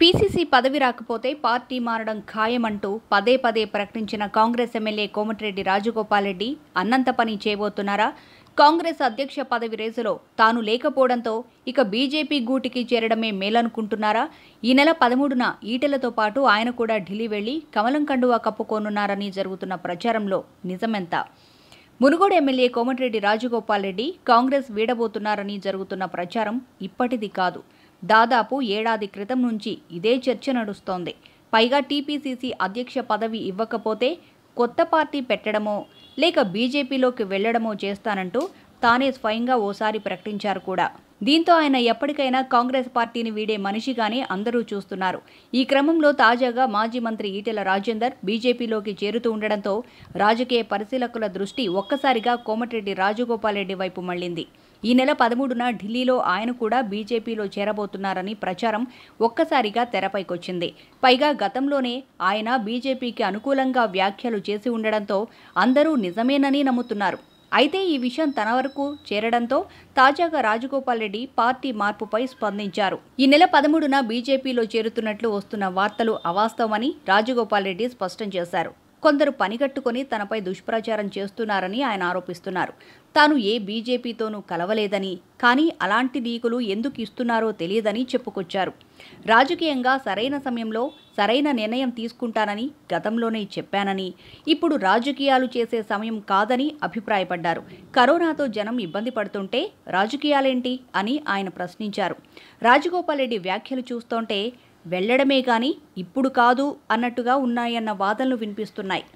PCC పదవి రాకపోతే party మారడం ఖాయమంటూ పదే పదే ప్రకటించిన కాంగ్రెస్ ఎమ్మెల్యే కోమటిరెడ్డి రెడ్డి అన్నంత పని చేయబోతున్నారా కాంగ్రెస్ అధ్యక్ష పదవి రేసులో తాను లేకపోవడంతో ఇక బీజేపీ గూటికి చేరడమే మేలనుకుంటున్నారా ఈ నెల పదమూడున ఈటెలతో పాటు ఆయన కూడా ఢిల్లీ వెళ్లి కమలం కండువా కప్పుకోనున్నారని జరుగుతున్న ప్రచారంలో నిజమెంత మునుగోడు ఎమ్మెల్యే కోమటిరెడ్డి రాజగోపాల్రెడ్డి కాంగ్రెస్ వీడబోతున్నారని జరుగుతున్న ప్రచారం ఇప్పటిది కాదు దాదాపు ఏడాది క్రితం నుంచి ఇదే చర్చ నడుస్తోంది పైగా టీపీసీసీ అధ్యక్ష పదవి ఇవ్వకపోతే కొత్త పార్టీ పెట్టడమో లేక బీజేపీలోకి వెళ్లడమో చేస్తానంటూ తానే స్వయంగా ఓసారి ప్రకటించారు కూడా దీంతో ఆయన ఎప్పటికైనా కాంగ్రెస్ పార్టీని వీడే మనిషిగానే అందరూ చూస్తున్నారు ఈ క్రమంలో తాజాగా మాజీ మంత్రి ఈటెల రాజేందర్ బీజేపీలోకి చేరుతూ ఉండడంతో రాజకీయ పరిశీలకుల దృష్టి ఒక్కసారిగా కోమటిరెడ్డి రాజగోపాల్ రెడ్డి వైపు మళ్లింది ఈ నెల పదమూడున ఢిల్లీలో ఆయన కూడా బీజేపీలో చేరబోతున్నారని ప్రచారం ఒక్కసారిగా తెరపైకొచ్చింది పైగా గతంలోనే ఆయన బీజేపీకి అనుకూలంగా వ్యాఖ్యలు చేసి ఉండడంతో అందరూ నిజమేనని నమ్ముతున్నారు అయితే ఈ విషయం తన వరకు చేరడంతో తాజాగా రాజగోపాల్ రెడ్డి పార్టీ మార్పుపై స్పందించారు ఈ నెల పదమూడున బీజేపీలో చేరుతున్నట్లు వస్తున్న వార్తలు అవాస్తవమని రాజగోపాల్ రెడ్డి స్పష్టం చేశారు కొందరు పనిగట్టుకుని తనపై దుష్ప్రచారం చేస్తున్నారని ఆయన ఆరోపిస్తున్నారు తాను ఏ బీజేపీతోనూ కలవలేదని కానీ అలాంటి దీకులు ఎందుకు ఇస్తున్నారో తెలియదని చెప్పుకొచ్చారు రాజకీయంగా సరైన సమయంలో సరైన నిర్ణయం తీసుకుంటానని గతంలోనే చెప్పానని ఇప్పుడు రాజకీయాలు చేసే సమయం కాదని అభిప్రాయపడ్డారు కరోనాతో జనం ఇబ్బంది పడుతుంటే రాజకీయాలేంటి అని ఆయన ప్రశ్నించారు రాజగోపాల్ రెడ్డి వ్యాఖ్యలు చూస్తుంటే వెళ్లడమే కానీ ఇప్పుడు కాదు అన్నట్టుగా ఉన్నాయన్న వాదనలు వినిపిస్తున్నాయి